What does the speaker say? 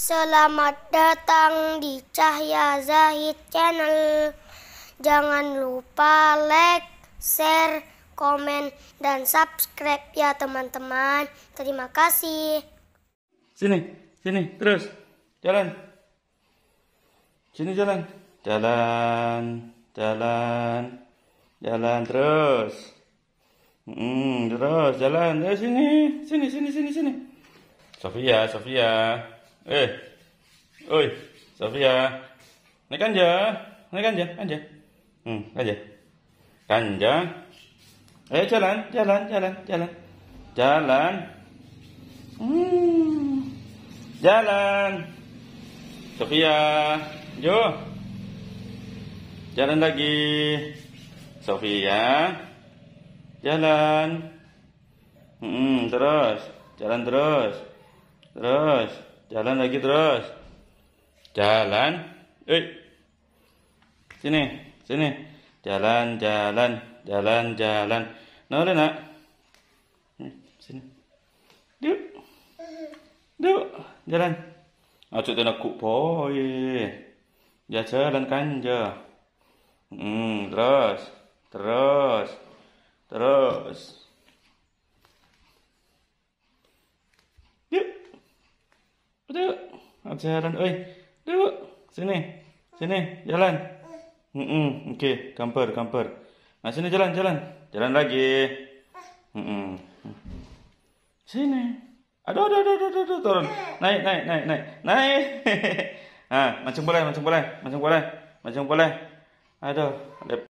Selamat datang di Cahya Zahid Channel. Jangan lupa like, share, komen, dan subscribe ya teman-teman. Terima kasih. Sini, sini, terus. Jalan. Sini jalan. Jalan, jalan, jalan terus. Hmm, terus jalan. Eh, sini, sini, sini, sini, sini. Sofia, Sofia. Eh. Oi, Sofia. Naik kanja. Naik kanja, kanja. Hmm, kanja. Kanja. eh, jalan, jalan, jalan, jalan. Jalan. Hmm. Jalan. Sofia, jo. Jalan lagi. Sofia. Jalan. Hmm, terus. Jalan terus. Terus. Jalan lagi terus. Jalan. Eh. Sini, sini. Jalan, jalan, jalan, jalan. Nah, Lena. Hmm, sini. Duk. Duk. Jalan. Aku tu nak boy. Ya jalan kan Hmm, terus. Terus. Terus. jalan. Oi, duduk. Sini. Sini, jalan. Mm -mm. Oke, okay. gambar, gambar. Nah, sini jalan, jalan. Jalan lagi. Mm -mm. Sini. Aduh, aduh, aduh, aduh, aduh, turun. Naik, naik, naik, naik. Naik. ah, macam boleh, macam boleh, macam boleh. Macam boleh. Aduh,